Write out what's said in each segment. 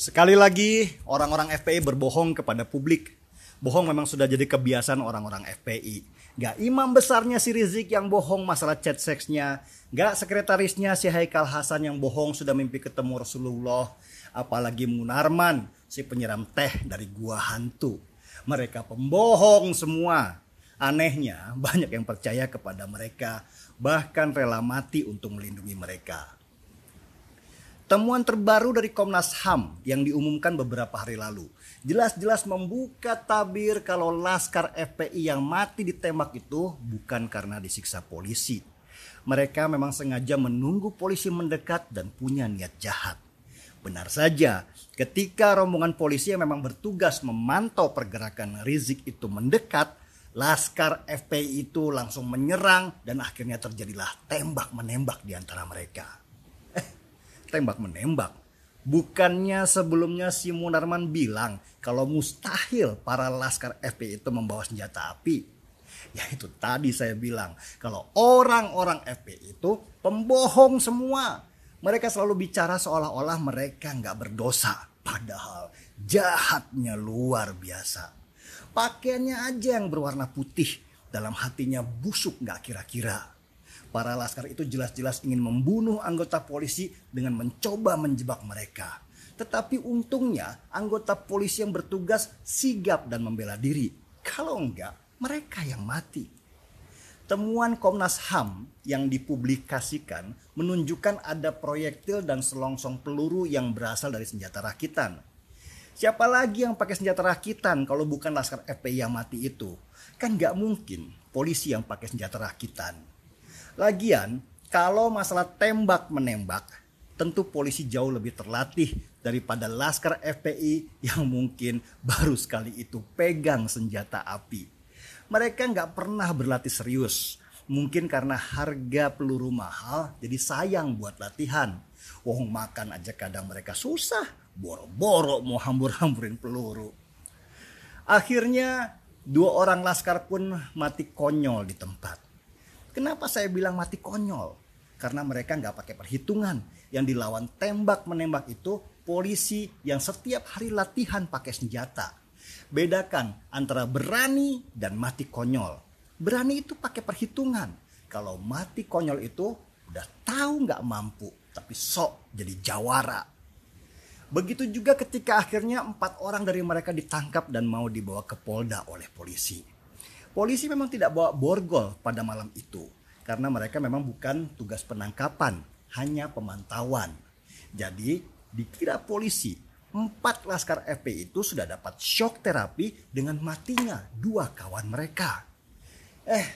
Sekali lagi, orang-orang FPI berbohong kepada publik. Bohong memang sudah jadi kebiasaan orang-orang FPI. Gak imam besarnya si Rizik yang bohong masalah chat seksnya. Gak sekretarisnya si Haikal Hasan yang bohong sudah mimpi ketemu Rasulullah. Apalagi Munarman, si penyiram teh dari gua hantu. Mereka pembohong semua. Anehnya, banyak yang percaya kepada mereka, bahkan rela mati untuk melindungi mereka. Temuan terbaru dari Komnas HAM yang diumumkan beberapa hari lalu jelas-jelas membuka tabir kalau laskar FPI yang mati ditembak itu bukan karena disiksa polisi. Mereka memang sengaja menunggu polisi mendekat dan punya niat jahat. Benar saja, ketika rombongan polisi yang memang bertugas memantau pergerakan Rizik itu mendekat, laskar FPI itu langsung menyerang dan akhirnya terjadilah tembak menembak di antara mereka tembak menembak. Bukannya sebelumnya si Munarman bilang kalau mustahil para laskar FPI itu membawa senjata api. Ya itu tadi saya bilang kalau orang-orang FPI itu pembohong semua. Mereka selalu bicara seolah-olah mereka nggak berdosa. Padahal jahatnya luar biasa. Pakaiannya aja yang berwarna putih. Dalam hatinya busuk nggak kira-kira. Para laskar itu jelas-jelas ingin membunuh anggota polisi dengan mencoba menjebak mereka. Tetapi untungnya anggota polisi yang bertugas sigap dan membela diri. Kalau enggak, mereka yang mati. Temuan Komnas HAM yang dipublikasikan menunjukkan ada proyektil dan selongsong peluru yang berasal dari senjata rakitan. Siapa lagi yang pakai senjata rakitan kalau bukan laskar FPI yang mati itu? Kan nggak mungkin polisi yang pakai senjata rakitan. Lagian, kalau masalah tembak menembak, tentu polisi jauh lebih terlatih daripada laskar FPI yang mungkin baru sekali itu pegang senjata api. Mereka nggak pernah berlatih serius, mungkin karena harga peluru mahal jadi sayang buat latihan. Wong makan aja kadang mereka susah, boro-boro mau hambur-hamburin peluru. Akhirnya dua orang laskar pun mati konyol di tempat Kenapa saya bilang mati konyol? Karena mereka nggak pakai perhitungan. Yang dilawan tembak menembak itu polisi yang setiap hari latihan pakai senjata. Bedakan antara berani dan mati konyol. Berani itu pakai perhitungan. Kalau mati konyol itu udah tahu nggak mampu, tapi sok jadi jawara. Begitu juga ketika akhirnya empat orang dari mereka ditangkap dan mau dibawa ke Polda oleh polisi. Polisi memang tidak bawa borgol pada malam itu karena mereka memang bukan tugas penangkapan, hanya pemantauan. Jadi dikira polisi empat laskar FPI itu sudah dapat shock terapi dengan matinya dua kawan mereka. Eh,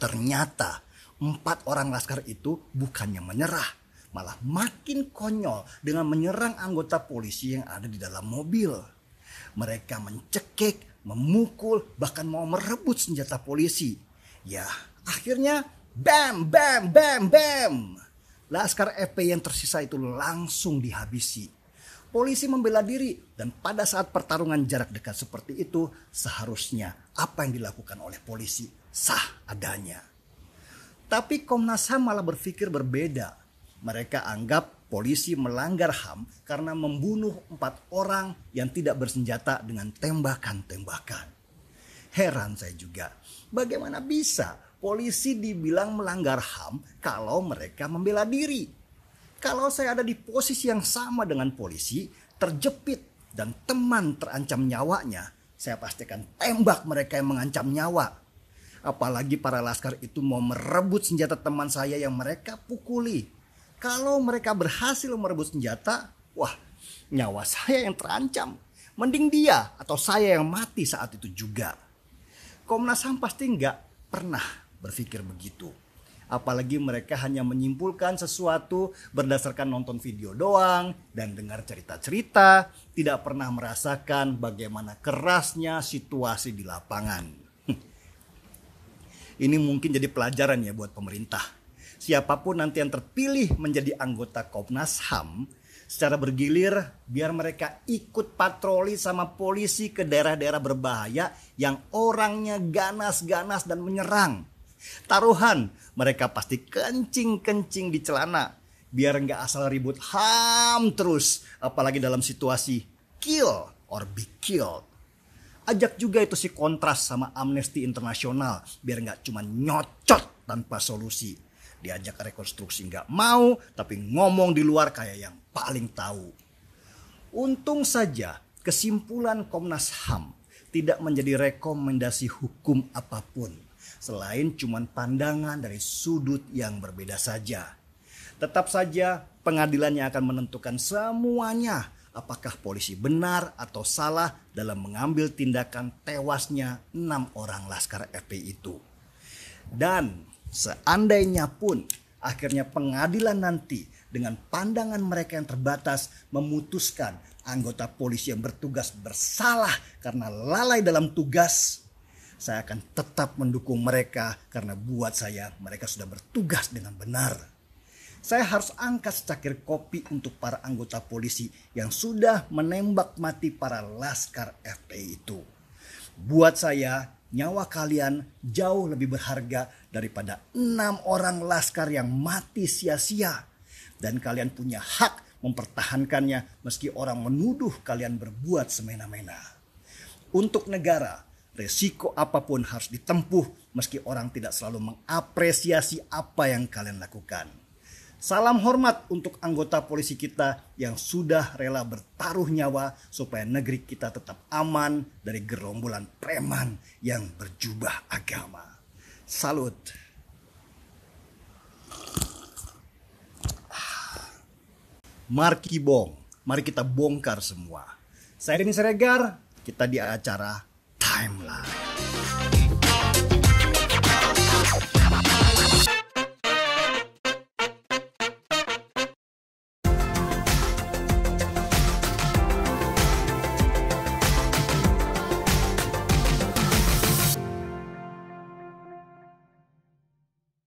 ternyata empat orang laskar itu bukannya menyerah, malah makin konyol dengan menyerang anggota polisi yang ada di dalam mobil. Mereka mencekik, memukul, bahkan mau merebut senjata polisi. Ya, akhirnya bam, bam, bam, bam. Laskar FP yang tersisa itu langsung dihabisi. Polisi membela diri dan pada saat pertarungan jarak dekat seperti itu seharusnya apa yang dilakukan oleh polisi sah adanya. Tapi Komnas HAM malah berpikir berbeda. Mereka anggap polisi melanggar HAM karena membunuh empat orang yang tidak bersenjata dengan tembakan-tembakan. Heran saya juga, bagaimana bisa polisi dibilang melanggar HAM kalau mereka membela diri? Kalau saya ada di posisi yang sama dengan polisi, terjepit dan teman terancam nyawanya, saya pastikan tembak mereka yang mengancam nyawa. Apalagi para laskar itu mau merebut senjata teman saya yang mereka pukuli kalau mereka berhasil merebut senjata, wah nyawa saya yang terancam. Mending dia atau saya yang mati saat itu juga. Komnas HAM pasti nggak pernah berpikir begitu. Apalagi mereka hanya menyimpulkan sesuatu berdasarkan nonton video doang dan dengar cerita-cerita, tidak pernah merasakan bagaimana kerasnya situasi di lapangan. Ini mungkin jadi pelajaran ya buat pemerintah siapapun nanti yang terpilih menjadi anggota Komnas HAM secara bergilir biar mereka ikut patroli sama polisi ke daerah-daerah berbahaya yang orangnya ganas-ganas dan menyerang. Taruhan, mereka pasti kencing-kencing di celana biar nggak asal ribut ham terus apalagi dalam situasi kill or be killed ajak juga itu si kontras sama Amnesty Internasional biar nggak cuma nyocot tanpa solusi diajak rekonstruksi nggak mau, tapi ngomong di luar kayak yang paling tahu. Untung saja kesimpulan Komnas HAM tidak menjadi rekomendasi hukum apapun selain cuman pandangan dari sudut yang berbeda saja. Tetap saja pengadilannya akan menentukan semuanya apakah polisi benar atau salah dalam mengambil tindakan tewasnya enam orang Laskar FPI itu. Dan Seandainya pun akhirnya pengadilan nanti dengan pandangan mereka yang terbatas memutuskan anggota polisi yang bertugas bersalah karena lalai dalam tugas, saya akan tetap mendukung mereka karena buat saya mereka sudah bertugas dengan benar. Saya harus angkat secakir kopi untuk para anggota polisi yang sudah menembak mati para laskar FPI itu. Buat saya, nyawa kalian jauh lebih berharga daripada enam orang laskar yang mati sia-sia. Dan kalian punya hak mempertahankannya meski orang menuduh kalian berbuat semena-mena. Untuk negara, resiko apapun harus ditempuh meski orang tidak selalu mengapresiasi apa yang kalian lakukan. Salam hormat untuk anggota polisi kita yang sudah rela bertaruh nyawa supaya negeri kita tetap aman dari gerombolan preman yang berjubah agama. Salut. Marki Bong, mari kita bongkar semua. Saya Denny Siregar, kita di acara Timeline.